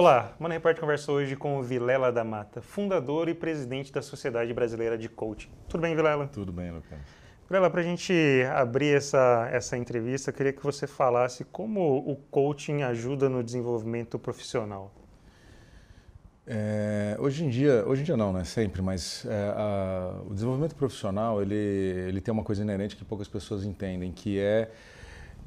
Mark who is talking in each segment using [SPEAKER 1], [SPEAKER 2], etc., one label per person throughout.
[SPEAKER 1] Olá, Mano Repórter conversa hoje com o Vilela da Mata, fundador e presidente da Sociedade Brasileira de Coaching. Tudo bem, Vilela? Tudo bem, Lucas. Vilela, para a gente abrir essa, essa entrevista, eu queria que você falasse como o coaching ajuda no desenvolvimento profissional.
[SPEAKER 2] É, hoje em dia, hoje em dia não, né? Sempre, mas é, a, o desenvolvimento profissional ele, ele tem uma coisa inerente que poucas pessoas entendem, que é,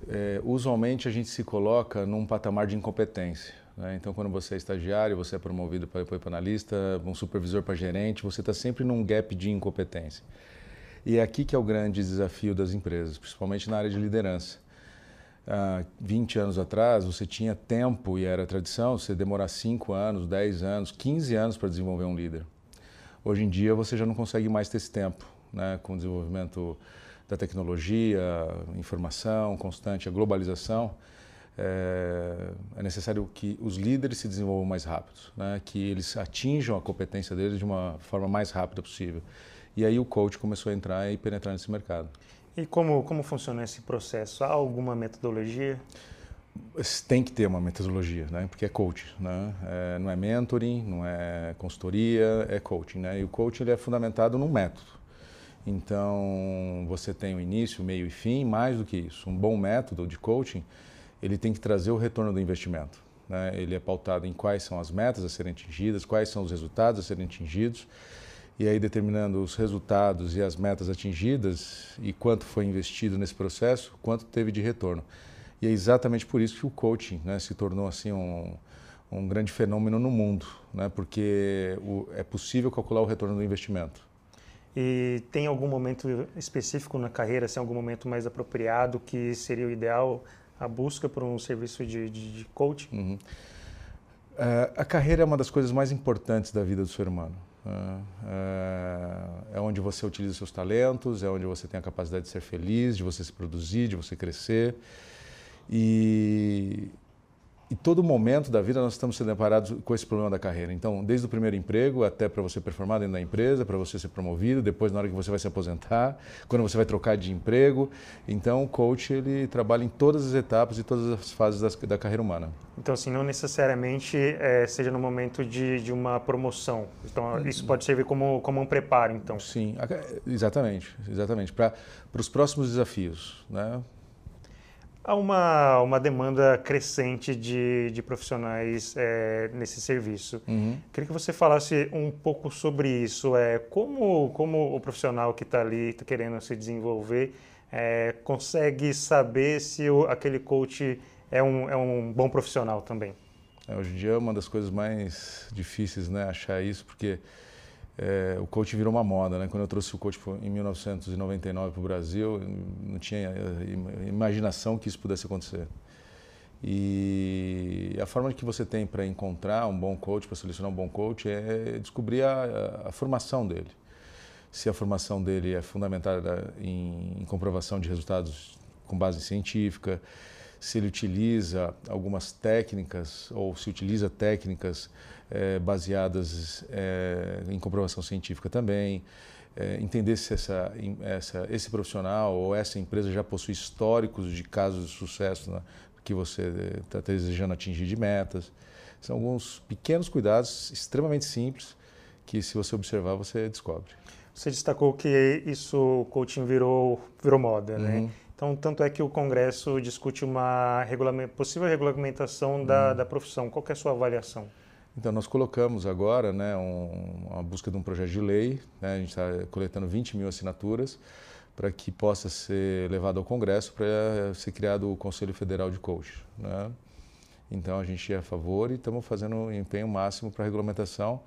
[SPEAKER 2] é usualmente a gente se coloca num patamar de incompetência. Né? Então, quando você é estagiário, você é promovido para depois para analista, um supervisor para gerente, você está sempre num gap de incompetência. E é aqui que é o grande desafio das empresas, principalmente na área de liderança. Há 20 anos atrás, você tinha tempo e era tradição você demorar 5 anos, 10 anos, 15 anos para desenvolver um líder. Hoje em dia, você já não consegue mais ter esse tempo, né? com o desenvolvimento da tecnologia, informação constante, a globalização é, é necessário que os líderes se desenvolvam mais rápido, né? que eles atinjam a competência deles de uma forma mais rápida possível. E aí o coach começou a entrar e penetrar nesse mercado. E como, como funciona esse processo? Há alguma metodologia? Tem que ter uma metodologia, né? porque é coaching. Né? É, não é mentoring, não é consultoria, é coaching. Né? E o coaching ele é fundamentado num método. Então, você tem o início, meio e fim, mais do que isso. Um bom método de coaching ele tem que trazer o retorno do investimento. Né? Ele é pautado em quais são as metas a serem atingidas, quais são os resultados a serem atingidos, e aí determinando os resultados e as metas atingidas e quanto foi investido nesse processo, quanto teve de retorno. E é exatamente por isso que o coaching né, se tornou assim um, um grande fenômeno no mundo, né, porque o, é possível calcular o retorno do investimento.
[SPEAKER 1] E tem algum momento específico na carreira, assim, algum momento mais apropriado que seria o ideal a busca por um serviço de, de, de coaching?
[SPEAKER 2] Uhum. Uh, a carreira é uma das coisas mais importantes da vida do ser humano. Uh, uh, é onde você utiliza seus talentos, é onde você tem a capacidade de ser feliz, de você se produzir, de você crescer. E e todo momento da vida nós estamos sendo deparados com esse problema da carreira. Então, desde o primeiro emprego até para você performar dentro da empresa, para você ser promovido, depois na hora que você vai se aposentar, quando você vai trocar de emprego. Então, o coach ele trabalha em todas as etapas e todas as fases das, da carreira humana.
[SPEAKER 1] Então, assim, não necessariamente é, seja no momento de, de, uma promoção. Então, uhum. isso pode servir como, como um preparo, então. Sim,
[SPEAKER 2] exatamente, exatamente. Para os próximos desafios,
[SPEAKER 1] né? há uma, uma demanda crescente de, de profissionais é, nesse serviço. Uhum. Queria que você falasse um pouco sobre isso. É, como, como o profissional que está ali, tá querendo se desenvolver, é, consegue saber se o, aquele coach é um, é um bom profissional
[SPEAKER 2] também? É, hoje em dia é uma das coisas mais difíceis, né? Achar isso, porque é, o coach virou uma moda, né? Quando eu trouxe o coach em 1999 para o Brasil, não tinha é, imaginação que isso pudesse acontecer. E a forma que você tem para encontrar um bom coach, para selecionar um bom coach, é, é descobrir a, a, formação dele. Se a formação dele é fundamentada em, em comprovação de resultados com base científica, se ele utiliza algumas técnicas ou se utiliza técnicas é, baseadas é, em comprovação científica também, é, entender se essa, essa, esse profissional ou essa empresa já possui históricos de casos de sucesso né, que você está é, tá desejando atingir de metas. São alguns pequenos cuidados extremamente simples que, se você observar, você descobre.
[SPEAKER 1] Você destacou que isso, coaching virou, virou moda, né? uhum. né? Então, tanto é que o Congresso discute uma possível regulamentação da, uhum. da profissão. Qual é a sua avaliação?
[SPEAKER 2] Então, nós colocamos agora né, um, uma busca de um projeto de lei, né, a gente está coletando 20 mil assinaturas para que possa ser levado ao Congresso para ser criado o Conselho Federal de Coach. Né? Então, a gente é a favor e estamos fazendo o um empenho máximo para a regulamentação,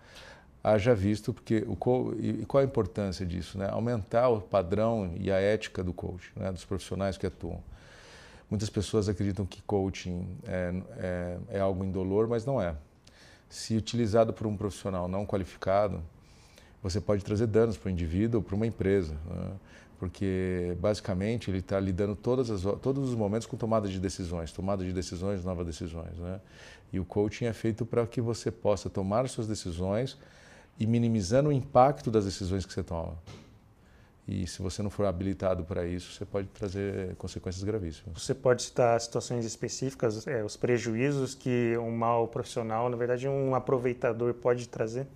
[SPEAKER 2] haja visto, porque o e qual a importância disso? Né? Aumentar o padrão e a ética do coach, né? dos profissionais que atuam. Muitas pessoas acreditam que coaching é, é, é algo indolor, mas não é se utilizado por um profissional não qualificado, você pode trazer danos para o indivíduo ou para uma empresa. Né? Porque, basicamente, ele está lidando todas as, todos os momentos com tomada de decisões, tomada de decisões, novas decisões. Né? E o coaching é feito para que você possa tomar suas decisões e minimizando o impacto das decisões que você toma. E se você não for habilitado para isso, você pode trazer consequências gravíssimas. Você pode citar situações específicas, é, os prejuízos
[SPEAKER 1] que um mau profissional, na verdade, um aproveitador pode trazer?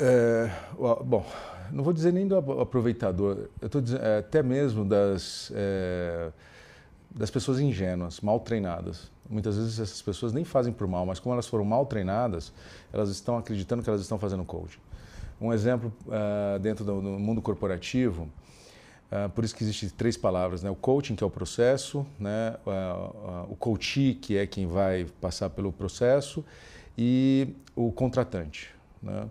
[SPEAKER 2] É, é bom, não vou dizer nem do aproveitador, eu estou dizendo é, até mesmo das, é, das pessoas ingênuas, mal treinadas. Muitas vezes essas pessoas nem fazem por mal, mas como elas foram mal treinadas, elas estão acreditando que elas estão fazendo coaching. Um exemplo uh, dentro do, do, mundo corporativo, uh, por isso que existem três palavras, né? O coaching, que é o processo, né? Uh, o coachee, que é quem vai passar pelo processo, e o contratante, né?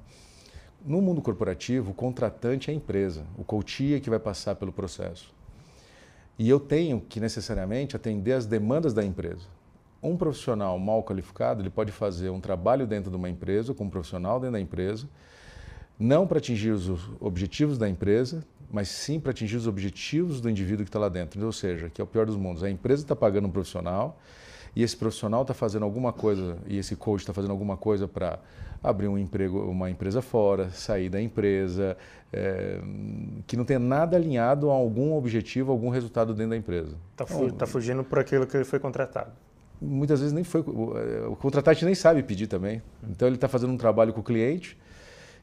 [SPEAKER 2] No mundo corporativo, o contratante é a empresa, o coachee é que vai passar pelo processo. E eu tenho que necessariamente atender às demandas da empresa. Um profissional mal qualificado, ele pode fazer um trabalho dentro de uma empresa, com um profissional dentro da empresa, não para atingir os objetivos da empresa, mas sim para atingir os objetivos do indivíduo que está lá dentro. Ou seja, que é o pior dos mundos. A empresa está pagando um profissional e esse profissional está fazendo alguma coisa, e esse coach está fazendo alguma coisa para abrir um emprego, uma empresa fora, sair da empresa, é, que não tem nada alinhado a algum objetivo, algum resultado dentro da empresa. Está então, tá fugindo por aquilo que ele foi contratado muitas vezes nem foi eh, o contratante nem sabe pedir também. Então ele está fazendo um trabalho com o cliente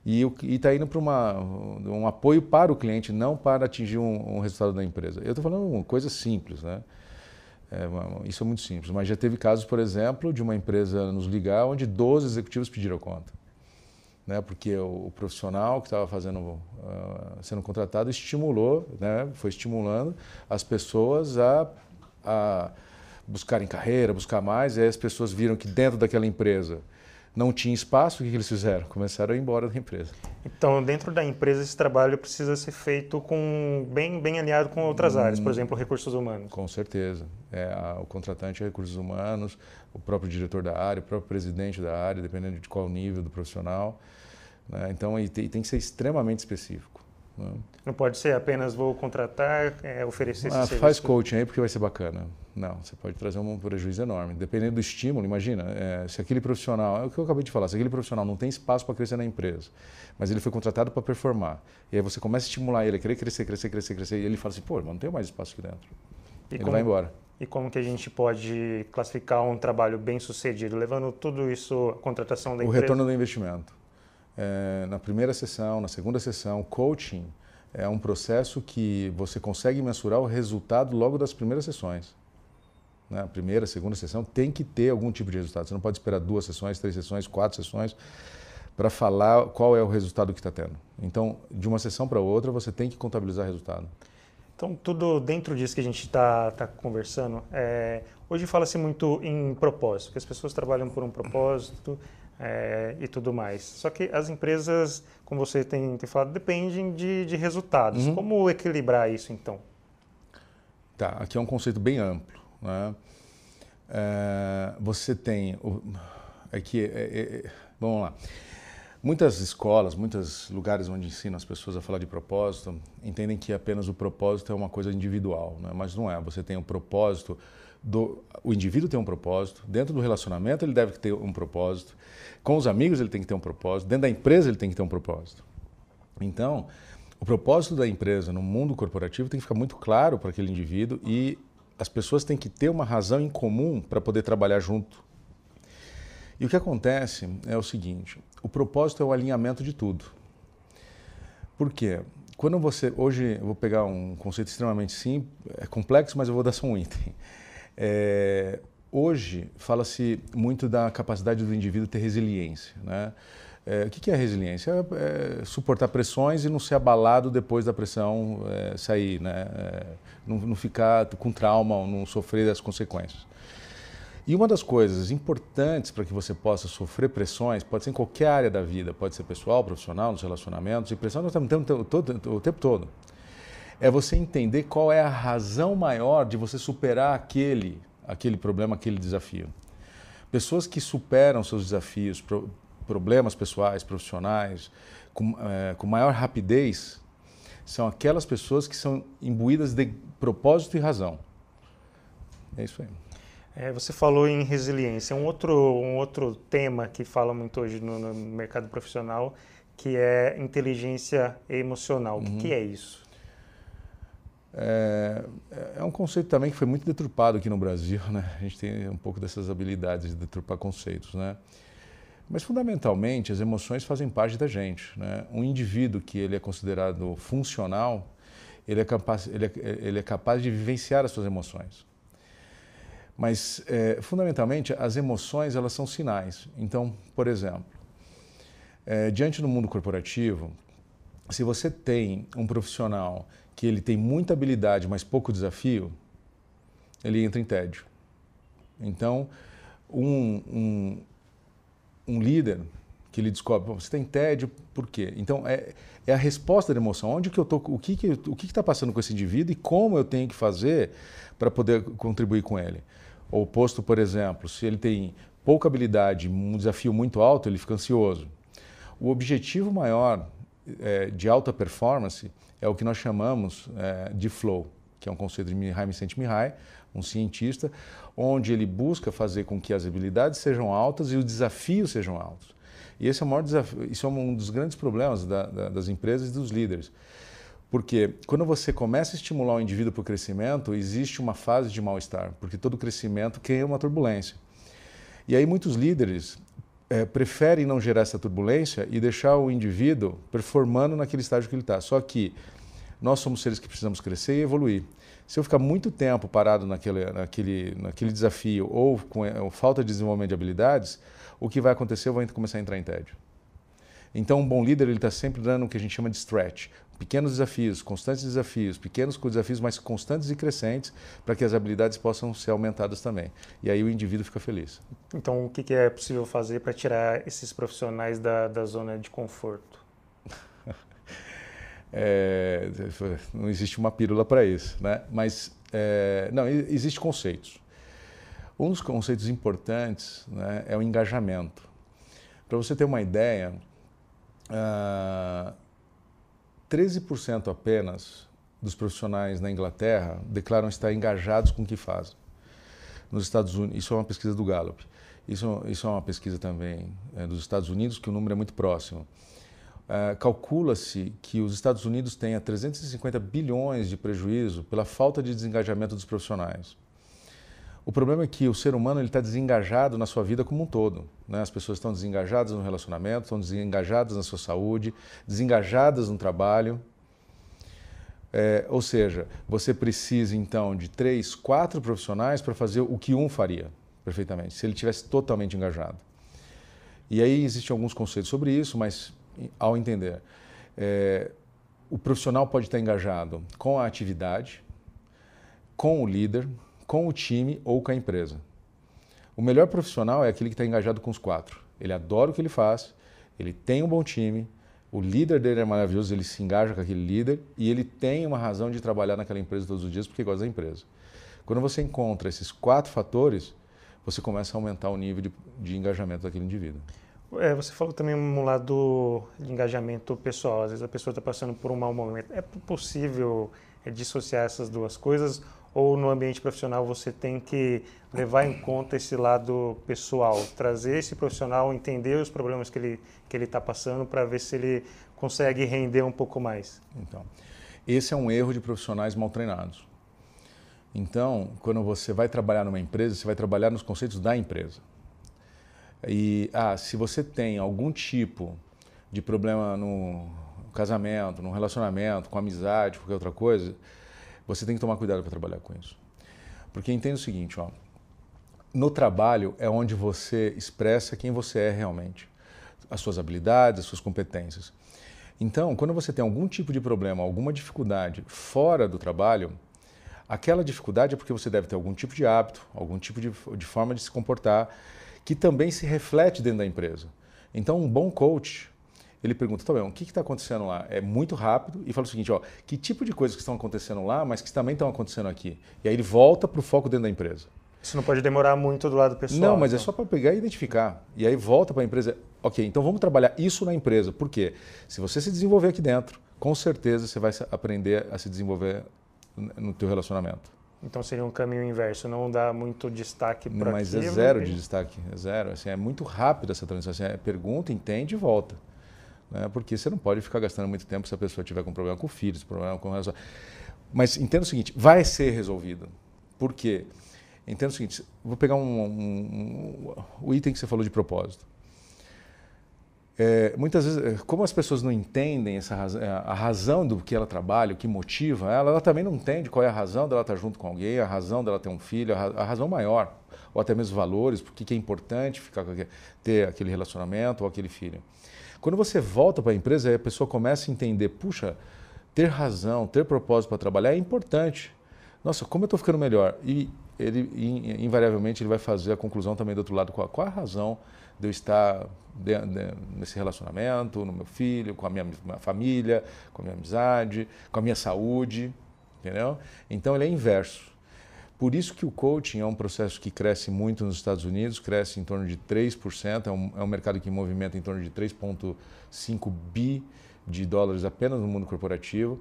[SPEAKER 2] e está indo para um apoio para o cliente, não para atingir um, um resultado da empresa. Eu estou falando uma coisa simples, né? É, isso é muito simples, mas já teve casos, por exemplo, de uma empresa nos ligar onde 12 executivos pediram conta. Né? Porque o, o profissional que estava fazendo, uh, sendo contratado estimulou, né? foi estimulando as pessoas a, a buscarem carreira, buscar mais, e aí as pessoas viram que dentro daquela empresa não tinha espaço, o que, eles fizeram? Começaram a ir embora da empresa.
[SPEAKER 1] Então, dentro da empresa, esse trabalho precisa ser feito com bem, bem alinhado com outras hum, áreas, por hum. exemplo,
[SPEAKER 2] recursos humanos. Com certeza. É, a, o contratante é recursos humanos, o próprio diretor da área, o próprio presidente da área, dependendo de qual nível do profissional. Né? Então, e tem, e tem que ser extremamente específico.
[SPEAKER 1] Não pode ser apenas vou contratar, é, oferecer ah, esse Faz coaching
[SPEAKER 2] aí porque vai ser bacana. Não, você pode trazer um prejuízo enorme. Dependendo do estímulo, imagina, é, se aquele profissional, é o que eu acabei de falar, se aquele profissional não tem espaço para crescer na empresa, mas ele foi contratado para performar, e aí você começa a estimular ele a querer crescer, crescer, crescer, crescer, e ele fala assim, pô, mas não tenho mais espaço aqui dentro. E ele como, vai embora.
[SPEAKER 1] E como que a gente pode classificar um trabalho bem sucedido, levando tudo isso à contratação da o empresa? O retorno
[SPEAKER 2] do investimento é, na primeira sessão, na segunda sessão, coaching é um processo que você consegue mensurar o resultado logo das primeiras sessões. Na né? primeira, segunda sessão, tem que ter algum tipo de resultado. Você não pode esperar duas sessões, três sessões, quatro sessões para falar qual é o resultado que está tendo. Então, de uma sessão para outra, você tem que contabilizar resultado. Então, tudo
[SPEAKER 1] dentro disso que a gente está tá conversando, é, hoje fala-se muito em propósito, que as pessoas trabalham por um propósito, é, e tudo mais. Só que as empresas, como você tem, tem falado, dependem de, de resultados. Uhum. Como equilibrar isso, então?
[SPEAKER 2] Tá, aqui é um conceito bem amplo. Né? É, você tem... O, é que, é, é, é, vamos lá. Muitas escolas, muitos lugares onde ensinam as pessoas a falar de propósito, entendem que apenas o propósito é uma coisa individual, né? mas não é. Você tem um propósito do, o indivíduo tem um propósito, dentro do relacionamento ele deve ter um propósito, com os amigos ele tem que ter um propósito, dentro da empresa ele tem que ter um propósito. Então, o propósito da empresa no mundo corporativo tem que ficar muito claro para aquele indivíduo e as pessoas têm que ter uma razão em comum para poder trabalhar junto. E o que acontece é o seguinte: o propósito é o alinhamento de tudo. Por quê? Quando você. Hoje, eu vou pegar um conceito extremamente simples, é complexo, mas eu vou dar só um item. É, hoje, fala-se muito da capacidade do indivíduo ter resiliência. Né? É, o que é resiliência? É, é, suportar pressões e não ser abalado depois da pressão é, sair, né? É, não, não ficar com trauma, não sofrer as consequências. E uma das coisas importantes para que você possa sofrer pressões, pode ser em qualquer área da vida, pode ser pessoal, profissional, nos relacionamentos, e pressão nós estamos o tempo todo é você entender qual é a razão maior de você superar aquele, aquele problema, aquele desafio. Pessoas que superam seus desafios, pro, problemas pessoais, profissionais, com, é, com maior rapidez, são aquelas pessoas que são imbuídas de propósito e razão. É isso aí.
[SPEAKER 1] É, você falou em resiliência. Um outro, um outro tema que fala muito hoje no, no mercado profissional, que é inteligência emocional. Uhum. O que, uhum. que é isso?
[SPEAKER 2] É, é, é, um conceito também que foi muito deturpado aqui no Brasil, né? A gente tem um pouco dessas habilidades de deturpar conceitos, né? Mas fundamentalmente as emoções fazem parte da gente, né? Um indivíduo que ele é considerado funcional, ele é capaz, ele é, ele é capaz de vivenciar as suas emoções. Mas é, fundamentalmente as emoções elas são sinais. Então, por exemplo, é, diante do mundo corporativo, se você tem um profissional que ele tem muita habilidade, mas pouco desafio, ele entra em tédio. Então, um, um, um líder que ele descobre, você tem tá tédio, por quê? Então, é, é a resposta da emoção. Onde que eu tô, o que está o que que tá passando com esse indivíduo e como eu tenho que fazer para poder contribuir com ele? O oposto, por exemplo, se ele tem pouca habilidade, um desafio muito alto, ele fica ansioso. O objetivo maior é, de alta performance é o que nós chamamos é, de flow, que é um conceito de Mihai Mihai, um cientista, onde ele busca fazer com que as habilidades sejam altas e os desafios sejam altos. E esse é o maior desafio, isso é um dos grandes problemas da, da, das empresas e dos líderes. Porque quando você começa a estimular o indivíduo para o crescimento, existe uma fase de mal-estar, porque todo crescimento cria uma turbulência. E aí muitos líderes é, prefere não gerar essa turbulência e deixar o indivíduo performando naquele estágio que ele está. Só que nós somos seres que precisamos crescer e evoluir. Se eu ficar muito tempo parado naquele, naquele, naquele desafio ou com falta de desenvolvimento de habilidades, o que vai acontecer? Eu vou começar a entrar em tédio. Então, um bom líder ele está sempre dando o que a gente chama de stretch, pequenos desafios, constantes desafios, pequenos desafios, mas constantes e crescentes, para que as habilidades possam ser aumentadas também. E aí o indivíduo fica feliz.
[SPEAKER 1] Então, o que é possível fazer para tirar esses profissionais da, da zona de conforto?
[SPEAKER 2] é, não existe uma pílula para isso, né? Mas é, não existe conceitos. Um dos conceitos importantes né, é o engajamento. Para você ter uma ideia, 13% ah, apenas dos profissionais na Inglaterra declaram estar engajados com o que fazem. Nos Estados Unidos, isso é uma pesquisa do Gallup. Isso, isso é uma pesquisa também é, dos Estados Unidos, que o número é muito próximo. Uh, calcula-se que os Estados Unidos tenha 350 bilhões de prejuízo pela falta de desengajamento dos profissionais. O problema é que o ser humano está desengajado na sua vida como um todo. Né? As pessoas estão desengajadas no relacionamento, estão desengajadas na sua saúde, desengajadas no trabalho. É, ou seja, você precisa então de três, quatro profissionais para fazer o que um faria perfeitamente, se ele tivesse totalmente engajado. E aí existem alguns conceitos sobre isso, mas ao entender, é, o profissional pode estar engajado com a atividade, com o líder, com o time ou com a empresa. O melhor profissional é aquele que está engajado com os quatro. Ele adora o que ele faz, ele tem um bom time, o líder dele é maravilhoso, ele se engaja com aquele líder e ele tem uma razão de trabalhar naquela empresa todos os dias porque gosta da empresa. Quando você encontra esses quatro fatores, você começa a aumentar o nível de, de engajamento daquele indivíduo.
[SPEAKER 1] É, você falou também um lado de engajamento pessoal. Às vezes a pessoa está passando por um mau momento. É possível é, dissociar essas duas coisas ou no ambiente profissional você tem que levar em conta esse lado pessoal, trazer esse profissional, entender os problemas que ele que ele está passando para ver se ele consegue render um pouco mais.
[SPEAKER 2] Então, esse é um erro de profissionais mal treinados. Então, quando você vai trabalhar numa empresa, você vai trabalhar nos conceitos da empresa. E ah, se você tem algum tipo de problema no casamento, no relacionamento, com amizade, qualquer outra coisa, você tem que tomar cuidado para trabalhar com isso. Porque entenda o seguinte, ó, no trabalho é onde você expressa quem você é realmente, as suas habilidades, as suas competências. Então, quando você tem algum tipo de problema, alguma dificuldade fora do trabalho, aquela dificuldade é porque você deve ter algum tipo de hábito, algum tipo de, de forma de se comportar, que também se reflete dentro da empresa. Então, um bom coach, ele pergunta, tá bem, o que está acontecendo lá? É muito rápido e fala o seguinte, ó, que tipo de coisas que estão acontecendo lá, mas que também estão acontecendo aqui? E aí ele volta para o foco dentro da empresa.
[SPEAKER 1] Isso não pode demorar muito do lado pessoal. Não, mas é então. é
[SPEAKER 2] só para pegar e identificar. E aí volta para a empresa. Ok, então vamos trabalhar isso na empresa. Por quê? Se você se desenvolver aqui dentro, com certeza você vai aprender a se desenvolver no teu relacionamento.
[SPEAKER 1] Então seria um caminho inverso, não
[SPEAKER 2] dá muito destaque para Mas é aqui, é zero mas... de destaque, é zero. Assim, é muito rápido essa transição. Assim, é pergunta, entende e volta né? porque você não pode ficar gastando muito tempo se a pessoa tiver com problema com filhos, problema com relação. Mas entenda o seguinte, vai ser resolvido. Por quê? Entenda o seguinte, vou pegar um, um, um, o item que você falou de propósito. É, muitas vezes, é, como as pessoas não entendem essa é, a razão do que ela trabalha, o que motiva ela, ela também não entende qual é a razão dela estar junto com alguém, a razão dela ter um filho, a, razão maior, ou até mesmo valores, porque é importante ficar ter aquele relacionamento ou aquele filho. Quando você volta para a empresa, a pessoa começa a entender, puxa, ter razão, ter propósito para trabalhar é importante. Nossa, como eu estou ficando melhor? E ele, invariavelmente, ele vai fazer a conclusão também do outro lado, qual, qual a razão de eu estar de, de, nesse relacionamento, no meu filho, com a minha, minha, família, com a minha amizade, com a minha saúde, entendeu? Então, ele é inverso. Por isso que o coaching é um processo que cresce muito nos Estados Unidos, cresce em torno de 3%, é um, é um mercado que movimenta em torno de 3,5 bi de dólares apenas no mundo corporativo.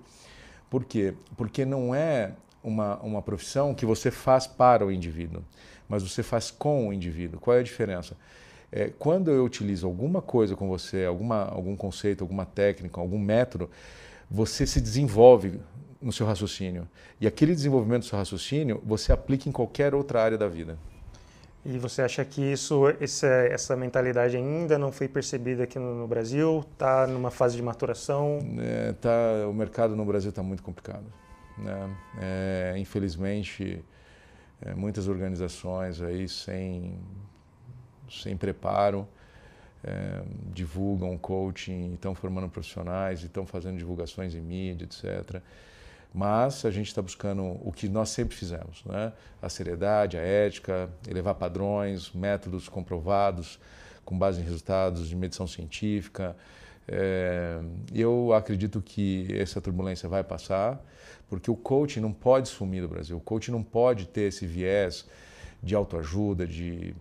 [SPEAKER 2] Por quê? Porque não é uma, uma profissão que você faz para o indivíduo, mas você faz com o indivíduo. Qual é a diferença? É, quando eu utilizo alguma coisa com você, alguma, algum conceito, alguma técnica, algum método, você se desenvolve no seu raciocínio. E aquele desenvolvimento do seu raciocínio você aplica em qualquer outra área da vida.
[SPEAKER 1] E você acha que isso, essa, essa mentalidade ainda não foi percebida aqui no, no Brasil? Está numa fase de
[SPEAKER 2] maturação? É, tá, o mercado no Brasil está muito complicado. Né? É, infelizmente, é, muitas organizações aí sem, sem preparo é, divulgam coaching, estão formando profissionais, estão fazendo divulgações em mídia, etc mas a gente está buscando o que nós sempre fizemos, né? a seriedade, a ética, elevar padrões, métodos comprovados com base em resultados de medição científica. É, eu acredito que essa turbulência vai passar, porque o coaching não pode sumir do Brasil, o coaching não pode ter esse viés de autoajuda, de,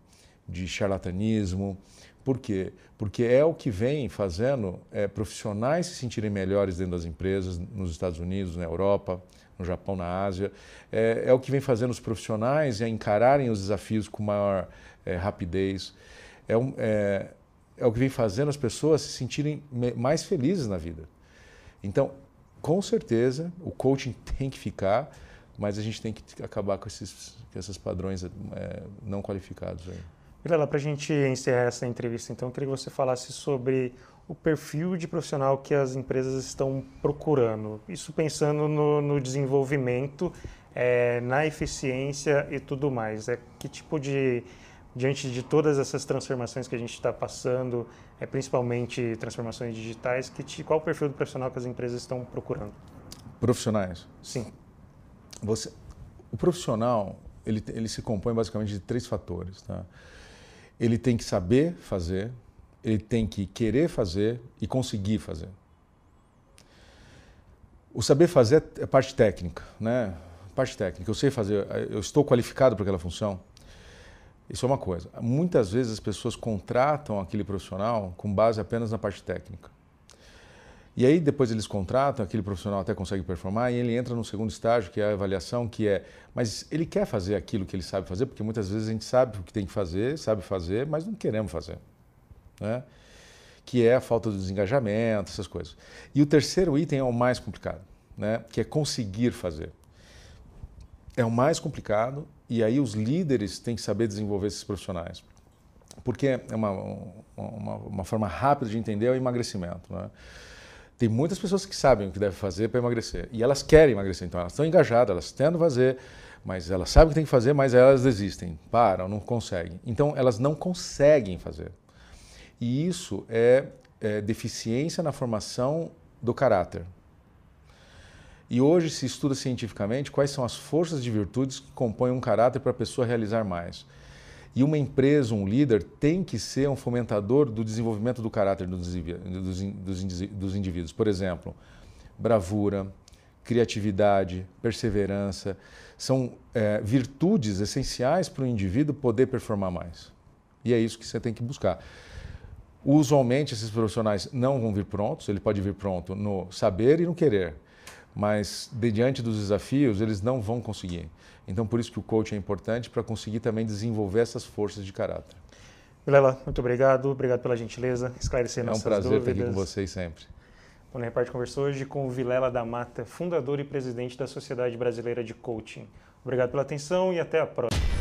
[SPEAKER 2] de charlatanismo, por quê? Porque é o que vem fazendo é, profissionais se sentirem melhores dentro das empresas, nos Estados Unidos, na Europa, no Japão, na Ásia. É, é o que vem fazendo os profissionais a encararem os desafios com maior é, rapidez. É um, é, é o que vem fazendo as pessoas se sentirem mais felizes na vida. Então, com certeza, o coaching tem que ficar mas a gente tem que acabar com esses, com esses padrões é, não qualificados aí.
[SPEAKER 1] Vilela, para a gente encerrar essa entrevista, então, eu queria que você falasse sobre o perfil de profissional que as empresas estão procurando. Isso pensando no, no desenvolvimento, é, na eficiência e tudo mais. É, que tipo de, diante de todas essas transformações que a gente está passando, é, principalmente transformações digitais, que te, qual o perfil do profissional que as empresas estão procurando?
[SPEAKER 2] Profissionais? Sim. Você, o profissional, ele, ele se compõe basicamente de três fatores. Tá? ele tem que saber fazer, ele tem que querer fazer e conseguir fazer. O saber fazer é parte técnica, né? Parte técnica. Eu sei fazer, eu estou qualificado para aquela função. Isso é uma coisa. Muitas vezes as pessoas contratam aquele profissional com base apenas na parte técnica. E aí depois eles contratam, aquele profissional até consegue performar e ele entra no segundo estágio, que é a avaliação, que é, mas ele quer fazer aquilo que ele sabe fazer, porque muitas vezes a gente sabe o que tem que fazer, sabe fazer, mas não queremos fazer, né? Que é a falta do desengajamento, essas coisas. E o terceiro item é o mais complicado, né? Que é conseguir fazer. É o mais complicado e aí os líderes têm que saber desenvolver esses profissionais. Porque é uma, uma, uma forma rápida de entender é o emagrecimento, né? tem muitas pessoas que sabem o que deve fazer para emagrecer e elas querem emagrecer, então elas estão engajadas, elas tentam fazer, mas elas sabem o que tem que fazer, mas elas desistem, param, não conseguem. Então elas não conseguem fazer. E isso é, é deficiência na formação do caráter. E hoje se estuda cientificamente quais são as forças de virtudes que compõem um caráter para a pessoa realizar mais. E uma empresa, um líder, tem que ser um fomentador do desenvolvimento do caráter dos, indivíduos. Por exemplo, bravura, criatividade, perseverança, são é, virtudes essenciais para o indivíduo poder performar mais. E é isso que você tem que buscar. Usualmente, esses profissionais não vão vir prontos, ele pode vir pronto no saber e no querer mas de diante dos desafios eles não vão conseguir. Então por isso que o coaching é importante para conseguir também desenvolver essas forças de caráter.
[SPEAKER 1] Vilela, muito obrigado, obrigado pela gentileza, esclarecer nossas dúvidas. É um prazer dúvidas. estar aqui com vocês sempre. O Reparte conversou hoje com o Vilela da Mata, fundador e presidente da Sociedade Brasileira de Coaching. Obrigado pela atenção e até a próxima.